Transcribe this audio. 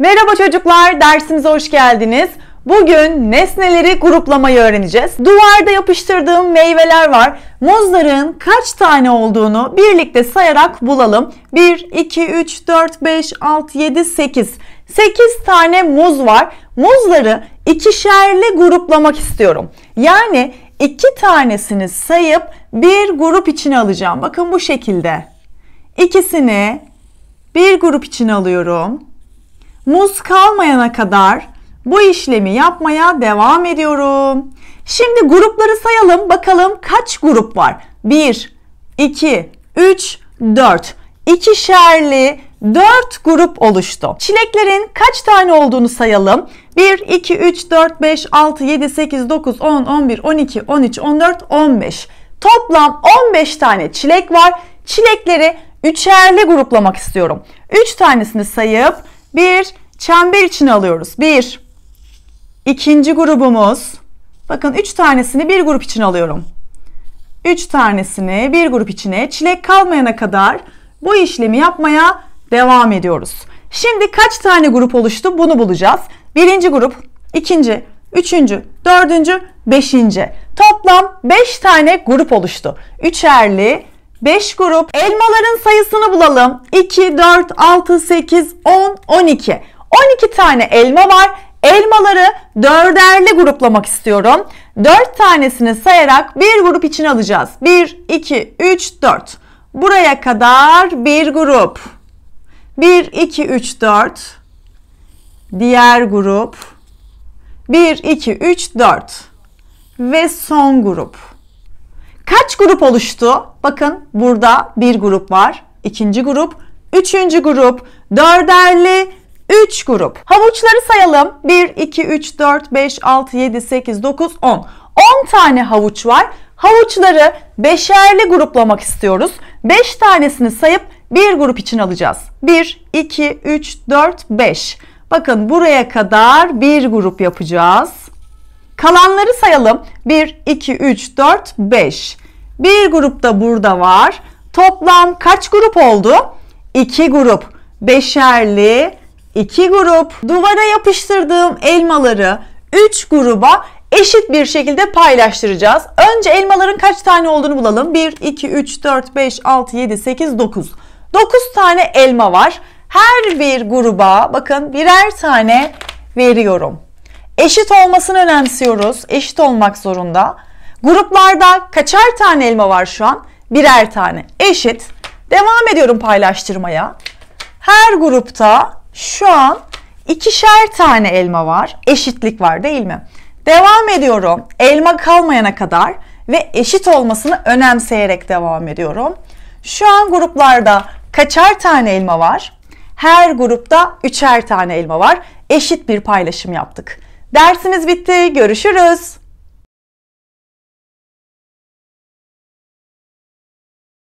Merhaba çocuklar, dersimize hoş geldiniz. Bugün nesneleri gruplamayı öğreneceğiz. Duvarda yapıştırdığım meyveler var. Muzların kaç tane olduğunu birlikte sayarak bulalım. 1, 2, 3, 4, 5, 6, 7, 8. 8 tane muz var. Muzları ikişerli gruplamak istiyorum. Yani iki tanesini sayıp bir grup içine alacağım. Bakın bu şekilde. İkisini bir grup içine alıyorum muz kalmayana kadar bu işlemi yapmaya devam ediyorum. Şimdi grupları sayalım. Bakalım kaç grup var? 1, 2, 3, 4. İkişerli 4 grup oluştu. Çileklerin kaç tane olduğunu sayalım. 1, 2, 3, 4, 5, 6, 7, 8, 9, 10, 11, 12, 13, 14, 15. Toplam 15 tane çilek var. Çilekleri üçerli gruplamak istiyorum. 3 tanesini sayıp 1, çember içine alıyoruz. Bir, ikinci grubumuz. Bakın üç tanesini bir grup için alıyorum. Üç tanesini bir grup içine çilek kalmayana kadar bu işlemi yapmaya devam ediyoruz. Şimdi kaç tane grup oluştu bunu bulacağız. Birinci grup, ikinci, üçüncü, dördüncü, beşinci. Toplam beş tane grup oluştu. Üçerli, beş grup. Elmaların sayısını bulalım. 2, 4, 6, 8, 10, 12. 12 tane elma var. Elmaları dörderli gruplamak istiyorum. 4 tanesini sayarak bir grup için alacağız. 1, 2, 3, 4. Buraya kadar bir grup. 1, 2, 3, 4. Diğer grup. 1, 2, 3, 4. Ve son grup. Kaç grup oluştu? Bakın burada bir grup var. İkinci grup, üçüncü grup, dörderli 3 grup. Havuçları sayalım. 1, 2, 3, 4, 5, 6, 7, 8, 9, 10. 10 tane havuç var. Havuçları beşerli gruplamak istiyoruz. 5 tanesini sayıp bir grup için alacağız. 1, 2, 3, 4, 5. Bakın buraya kadar bir grup yapacağız. Kalanları sayalım. 1, 2, 3, 4, 5. Bir grup da burada var. Toplam kaç grup oldu? 2 grup. Beşerli 2 grup, duvara yapıştırdığım elmaları 3 gruba eşit bir şekilde paylaştıracağız. Önce elmaların kaç tane olduğunu bulalım. 1, 2, 3, 4, 5, 6, 7, 8, 9. 9 tane elma var. Her bir gruba bakın birer tane veriyorum. Eşit olmasını önemsiyoruz. Eşit olmak zorunda. Gruplarda kaçar tane elma var şu an? Birer tane. Eşit. Devam ediyorum paylaştırmaya. Her grupta şu an ikişer tane elma var. Eşitlik var değil mi? Devam ediyorum. Elma kalmayana kadar ve eşit olmasını önemseyerek devam ediyorum. Şu an gruplarda kaçar tane elma var? Her grupta üçer tane elma var. Eşit bir paylaşım yaptık. Dersimiz bitti. Görüşürüz.